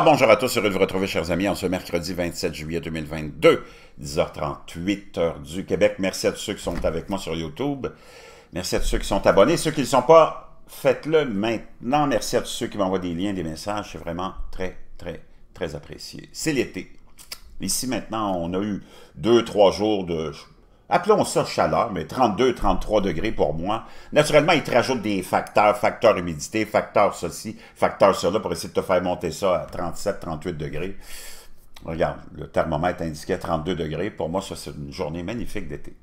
bonjour à tous, heureux de vous retrouver chers amis en ce mercredi 27 juillet 2022, 10h38 du Québec. Merci à tous ceux qui sont avec moi sur YouTube. Merci à tous ceux qui sont abonnés. Ceux qui ne le sont pas, faites-le maintenant. Merci à tous ceux qui m'envoient des liens, des messages. C'est vraiment très, très, très apprécié. C'est l'été. Ici maintenant, on a eu deux, trois jours de Appelons ça chaleur, mais 32-33 degrés pour moi. Naturellement, ils te rajoutent des facteurs, facteurs humidité, facteurs ceci, facteur cela, pour essayer de te faire monter ça à 37-38 degrés. Regarde, le thermomètre indiquait 32 degrés. Pour moi, ça, c'est une journée magnifique d'été.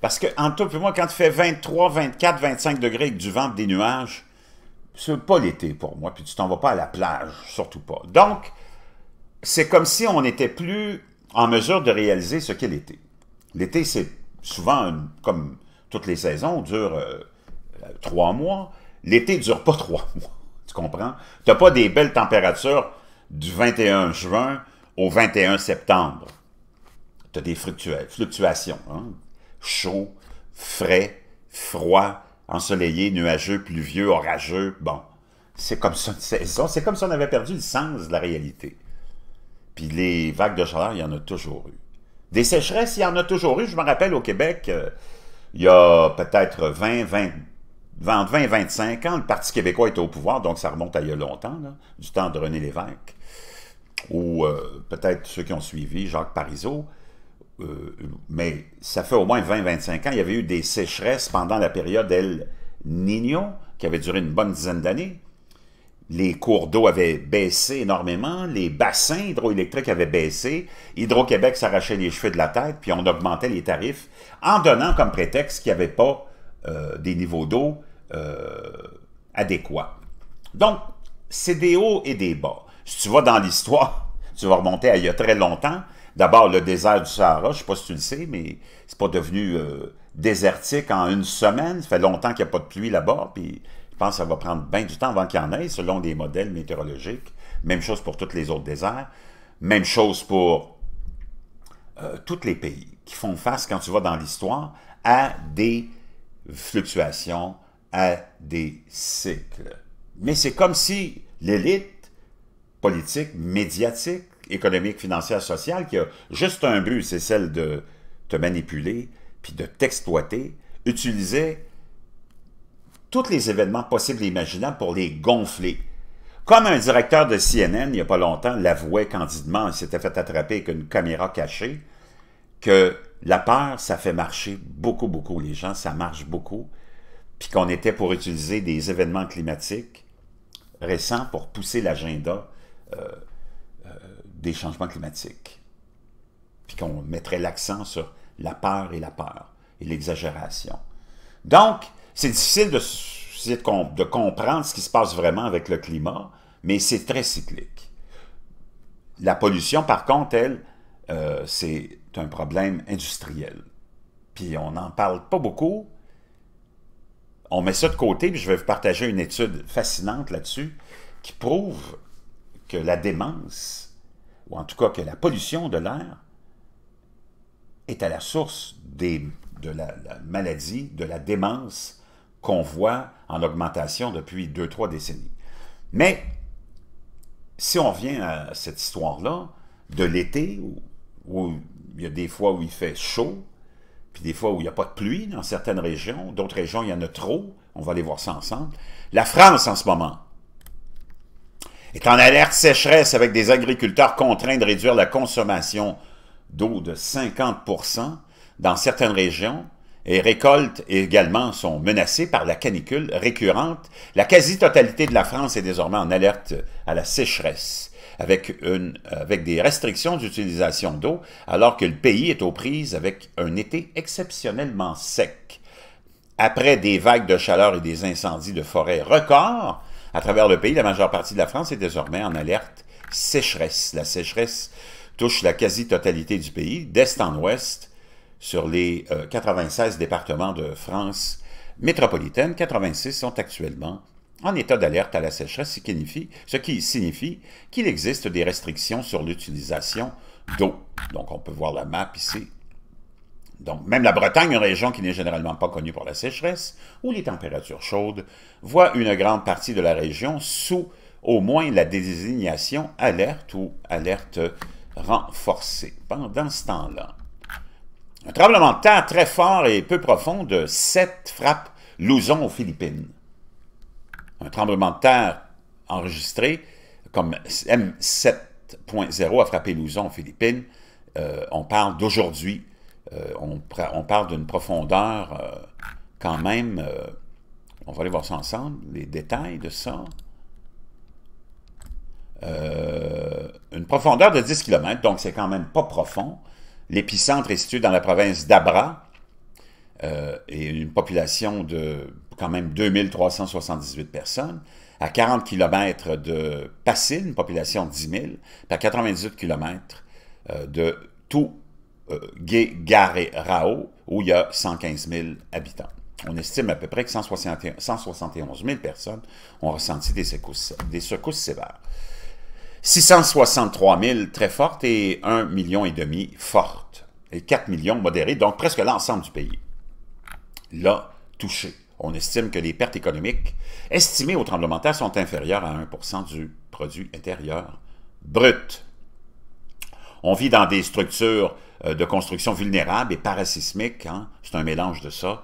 Parce que, en tout, moi, quand tu fais 23, 24, 25 degrés avec du vent, des nuages, c'est pas l'été pour moi, puis tu t'en vas pas à la plage, surtout pas. Donc, c'est comme si on n'était plus en mesure de réaliser ce qu'est l'été. L'été, c'est souvent, comme toutes les saisons, dure euh, trois mois. L'été ne dure pas trois mois. Tu comprends? Tu n'as pas des belles températures du 21 juin au 21 septembre. Tu as des fluctuations. Hein? Chaud, frais, froid, ensoleillé, nuageux, pluvieux, orageux. Bon, c'est comme ça une saison. C'est comme si on avait perdu le sens de la réalité. Puis les vagues de chaleur, il y en a toujours eu. Des sécheresses, il y en a toujours eu. Je me rappelle au Québec, euh, il y a peut-être 20, 20, 20 25 ans, le Parti québécois était au pouvoir, donc ça remonte à il y a longtemps, du temps de René Lévesque, ou euh, peut-être ceux qui ont suivi, Jacques Parizeau. Euh, mais ça fait au moins 20-25 ans, il y avait eu des sécheresses pendant la période El Niño, qui avait duré une bonne dizaine d'années les cours d'eau avaient baissé énormément, les bassins hydroélectriques avaient baissé, Hydro-Québec s'arrachait les cheveux de la tête, puis on augmentait les tarifs en donnant comme prétexte qu'il n'y avait pas euh, des niveaux d'eau euh, adéquats. Donc, c'est des hauts et des bas. Si tu vas dans l'histoire, tu vas remonter à il y a très longtemps. D'abord, le désert du Sahara, je ne sais pas si tu le sais, mais c'est pas devenu euh, désertique en une semaine. Ça fait longtemps qu'il n'y a pas de pluie là-bas, puis pense que ça va prendre bien du temps avant qu'il y en ait, selon des modèles météorologiques. Même chose pour tous les autres déserts. Même chose pour euh, tous les pays qui font face, quand tu vas dans l'histoire, à des fluctuations, à des cycles. Mais c'est comme si l'élite politique, médiatique, économique, financière, sociale, qui a juste un but, c'est celle de te manipuler, puis de t'exploiter, utilisait tous les événements possibles et imaginables pour les gonfler. Comme un directeur de CNN, il n'y a pas longtemps, l'avouait candidement, il s'était fait attraper avec une caméra cachée, que la peur, ça fait marcher beaucoup, beaucoup les gens, ça marche beaucoup, puis qu'on était pour utiliser des événements climatiques récents pour pousser l'agenda euh, euh, des changements climatiques, puis qu'on mettrait l'accent sur la peur et la peur et l'exagération. Donc, c'est difficile de, de comprendre ce qui se passe vraiment avec le climat, mais c'est très cyclique. La pollution, par contre, elle, euh, c'est un problème industriel. Puis on n'en parle pas beaucoup. On met ça de côté, puis je vais vous partager une étude fascinante là-dessus qui prouve que la démence, ou en tout cas que la pollution de l'air, est à la source de la maladie, de la démence qu'on voit en augmentation depuis deux, trois décennies. Mais si on revient à cette histoire-là, de l'été, où, il y a des fois où il fait chaud, puis des fois où il n'y a pas de pluie dans certaines régions, d'autres régions, il y en a trop, on va aller voir ça ensemble. La France, en ce moment, est en alerte sécheresse avec des agriculteurs contraints de réduire la consommation d'eau de 50 dans certaines régions, et récoltes également sont menacées par la canicule récurrente. La quasi-totalité de la France est désormais en alerte à la sécheresse, avec, une, avec des restrictions d'utilisation d'eau, alors que le pays est aux prises avec un été exceptionnellement sec. Après des vagues de chaleur et des incendies de forêt records, à travers le pays, la majeure partie de la France est désormais en alerte sécheresse. La sécheresse touche la quasi-totalité du pays, d'est en ouest, sur les 96 euh, départements de France métropolitaine, 86 sont actuellement en état d'alerte à la sécheresse, ce qui signifie qu'il existe des restrictions sur l'utilisation d'eau. Donc, on peut voir la map ici. Donc, même la Bretagne, une région qui n'est généralement pas connue pour la sécheresse, ou les températures chaudes, voit une grande partie de la région sous au moins la désignation alerte ou alerte renforcée pendant ce temps-là. Un tremblement de terre très fort et peu profond de 7 frappes Luzon aux Philippines. Un tremblement de terre enregistré comme M7.0 a frappé Luzon aux Philippines. Euh, on parle d'aujourd'hui, euh, on, parle d'une profondeur euh, quand même, on va aller voir ça ensemble, les détails de ça. une profondeur de 10 km, donc c'est quand même pas profond. L'épicentre est situé dans la province d'Abra euh, et une population de quand même 2378 personnes. À 40 km de Passine, une population de 10 000, à 98 km euh, de tout euh, rao où il y a 115 000 habitants. On estime à peu près que 171 000 personnes ont ressenti des secousses, des secousses sévères. 663 000 très fortes et 1,5 million et demi fortes. Et 4 millions modérées, donc presque l'ensemble du pays. Là, touché. On estime que les pertes économiques estimées au tremblement de terre sont inférieures à 1 du produit intérieur brut. On vit dans des structures euh, de construction vulnérables et parasismiques. Hein. C'est un mélange de ça.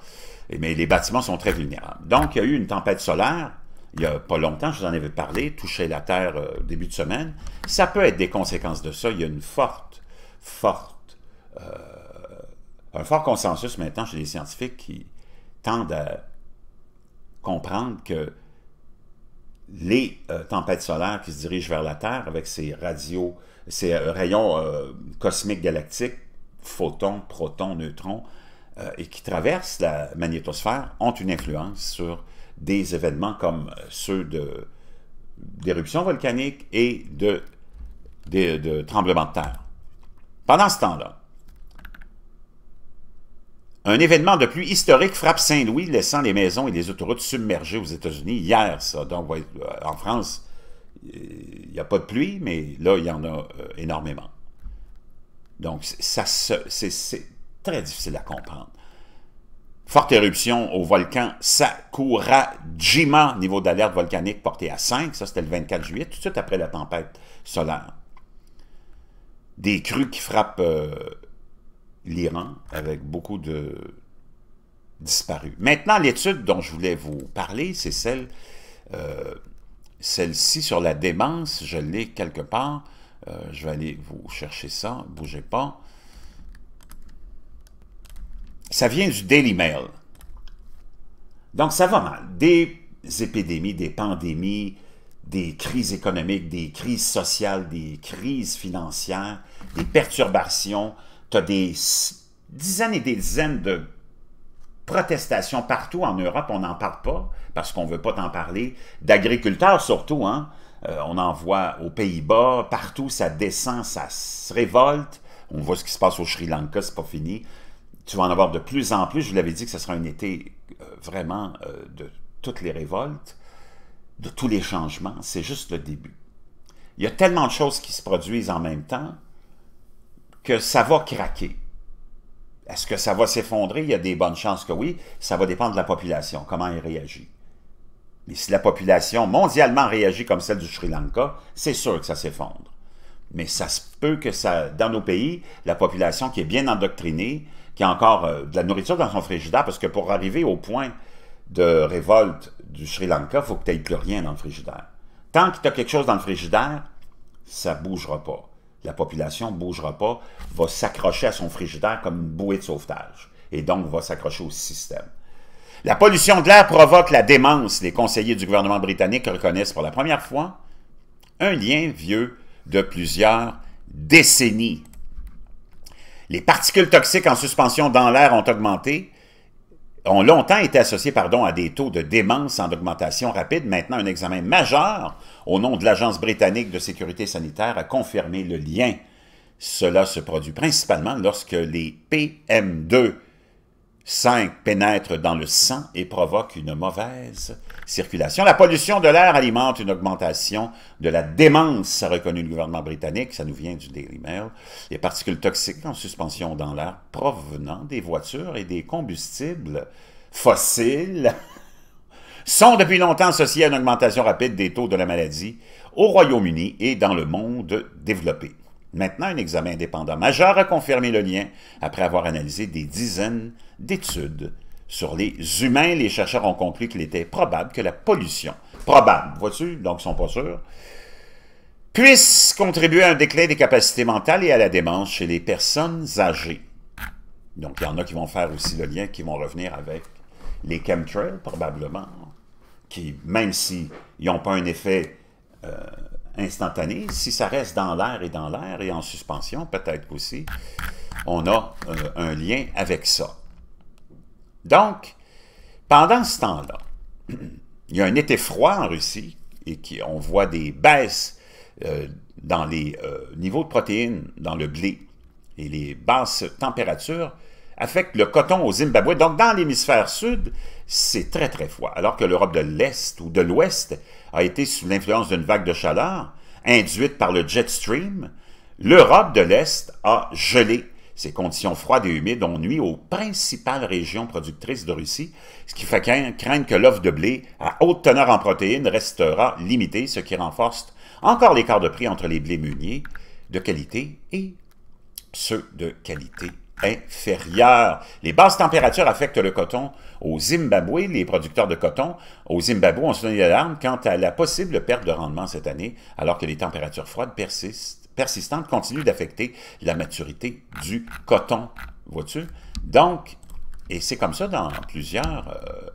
Mais les bâtiments sont très vulnérables. Donc, il y a eu une tempête solaire il n'y a pas longtemps, je vous en avais parlé, toucher la Terre au euh, début de semaine, ça peut être des conséquences de ça. Il y a une forte, forte, euh, un fort consensus maintenant chez les scientifiques qui tendent à comprendre que les euh, tempêtes solaires qui se dirigent vers la Terre avec ces radios, ces rayons cosmiques galactiques, photons, protons, neutrons, et qui traversent la magnétosphère, ont une influence sur des événements comme euh, ceux d'éruptions volcaniques et de, tremblements de terre. Pendant ce temps-là, un événement de pluie historique frappe Saint-Louis, laissant les maisons et les autoroutes submergées aux États-Unis hier, ça. Donc, euh, en France, il n'y a pas de pluie, mais là, il y en a euh, énormément. Donc, c'est très difficile à comprendre. Forte éruption au volcan Sakurajima, niveau d'alerte volcanique porté à 5, ça c'était le 24 juillet, tout de suite après la tempête solaire. Des crues qui frappent euh, l'Iran avec beaucoup de disparus. Maintenant, l'étude dont je voulais vous parler, c'est celle, euh, celle-ci sur la démence, je l'ai quelque part, euh, je vais aller vous chercher ça, bougez pas ça vient du Daily Mail. Donc, ça va mal. Des épidémies, des pandémies, des crises économiques, des crises sociales, des crises financières, des perturbations. Tu as des dizaines et des dizaines de protestations partout en Europe, on n'en parle pas parce qu'on ne veut pas t'en parler, d'agriculteurs surtout, hein. euh, on en voit aux Pays-Bas, partout ça descend, ça se révolte, on voit ce qui se passe au Sri Lanka, c'est pas fini, tu vas en avoir de plus en plus. Je vous l'avais dit que ce sera un été euh, vraiment euh, de toutes les révoltes, de tous les changements. C'est juste le début. Il y a tellement de choses qui se produisent en même temps que ça va craquer. Est-ce que ça va s'effondrer? Il y a des bonnes chances que oui. Ça va dépendre de la population, comment elle réagit. Mais si la population mondialement réagit comme celle du Sri Lanka, c'est sûr que ça s'effondre. Mais ça se peut que ça, dans nos pays, la population qui est bien endoctrinée, qui a encore euh, de la nourriture dans son frigidaire, parce que pour arriver au point de révolte du Sri Lanka, il faut que tu n'aies plus rien dans le frigidaire. Tant que tu as quelque chose dans le frigidaire, ça ne bougera pas. La population ne bougera pas, va s'accrocher à son frigidaire comme une bouée de sauvetage, et donc va s'accrocher au système. La pollution de l'air provoque la démence. Les conseillers du gouvernement britannique reconnaissent pour la première fois un lien vieux de plusieurs décennies les particules toxiques en suspension dans l'air ont augmenté, ont longtemps été associées pardon, à des taux de démence en augmentation rapide. Maintenant, un examen majeur au nom de l'Agence britannique de sécurité sanitaire a confirmé le lien. Cela se produit principalement lorsque les PM2 5 pénètrent dans le sang et provoquent une mauvaise circulation. La pollution de l'air alimente une augmentation de la démence, a reconnu le gouvernement britannique, ça nous vient du Daily Mail. Les particules toxiques en suspension dans l'air provenant des voitures et des combustibles fossiles sont depuis longtemps associées à une augmentation rapide des taux de la maladie au Royaume-Uni et dans le monde développé. Maintenant, un examen indépendant majeur a confirmé le lien après avoir analysé des dizaines d'études sur les humains, les chercheurs ont conclu qu'il était probable que la pollution, probable, vois-tu, donc ils sont pas sûrs, puisse contribuer à un déclin des capacités mentales et à la démence chez les personnes âgées. Donc, il y en a qui vont faire aussi le lien, qui vont revenir avec les chemtrails, probablement, qui, même s'ils n'ont pas un effet euh, Instantané, Si ça reste dans l'air et dans l'air et en suspension, peut-être aussi, on a euh, un lien avec ça. Donc, pendant ce temps-là, il y a un été froid en Russie et qui, on voit des baisses euh, dans les euh, niveaux de protéines dans le blé et les basses températures affectent le coton au Zimbabwe. Donc, dans l'hémisphère sud, c'est très très froid. Alors que l'Europe de l'Est ou de l'Ouest a été sous l'influence d'une vague de chaleur induite par le jet stream, l'Europe de l'Est a gelé. Ces conditions froides et humides ont nuit aux principales régions productrices de Russie, ce qui fait craindre que l'offre de blé à haute teneur en protéines restera limitée, ce qui renforce encore l'écart de prix entre les blés meuniers de qualité et ceux de qualité les basses températures affectent le coton au Zimbabwe. Les producteurs de coton au Zimbabwe ont sonné l'alarme quant à la possible perte de rendement cette année, alors que les températures froides persistantes continuent d'affecter la maturité du coton. Vois-tu? Donc, et c'est comme ça dans plusieurs... Euh,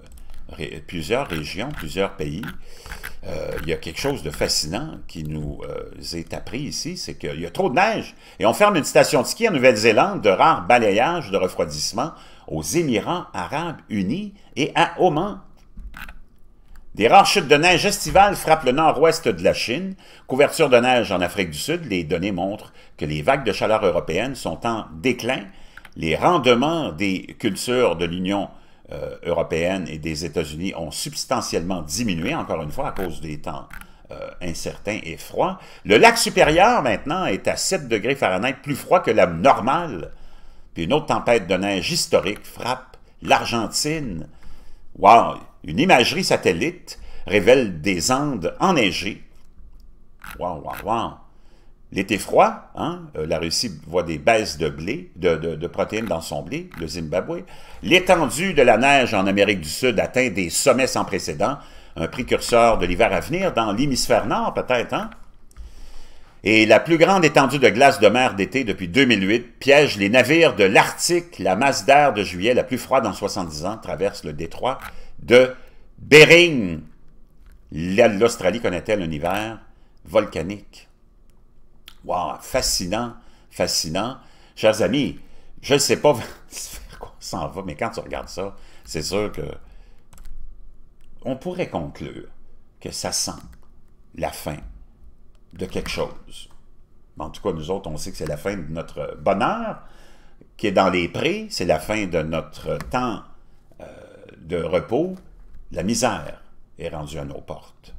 plusieurs régions, plusieurs pays, euh, il y a quelque chose de fascinant qui nous euh, est appris ici, c'est qu'il y a trop de neige. Et on ferme une station de ski en Nouvelle-Zélande, de rares balayages de refroidissement aux Émirats arabes unis et à Oman. Des rares chutes de neige estivales frappent le nord-ouest de la Chine. Couverture de neige en Afrique du Sud, les données montrent que les vagues de chaleur européennes sont en déclin. Les rendements des cultures de l'Union européenne euh, européenne et des États-Unis ont substantiellement diminué, encore une fois, à cause des temps euh, incertains et froids. Le lac supérieur, maintenant, est à 7 degrés Fahrenheit, plus froid que la normale. Puis une autre tempête de neige historique frappe l'Argentine. Wow! Une imagerie satellite révèle des Andes enneigées. Wow, wow, wow! L'été froid, hein, euh, la Russie voit des baisses de blé, de, protéines dans son blé, le Zimbabwe. L'étendue de la neige en Amérique du Sud atteint des sommets sans précédent, un précurseur de l'hiver à venir dans l'hémisphère nord peut-être. Hein? Et la plus grande étendue de glace de mer d'été depuis 2008 piège les navires de l'Arctique. La masse d'air de juillet la plus froide en 70 ans traverse le détroit de Bering. L'Australie connaît-elle un hiver volcanique? Wow, fascinant, fascinant. Chers amis, je ne sais pas vers quoi s'en va, mais quand tu regardes ça, c'est sûr que on pourrait conclure que ça sent la fin de quelque chose. En tout cas, nous autres, on sait que c'est la fin de notre bonheur qui est dans les prés, c'est la fin de notre temps euh, de repos. La misère est rendue à nos portes.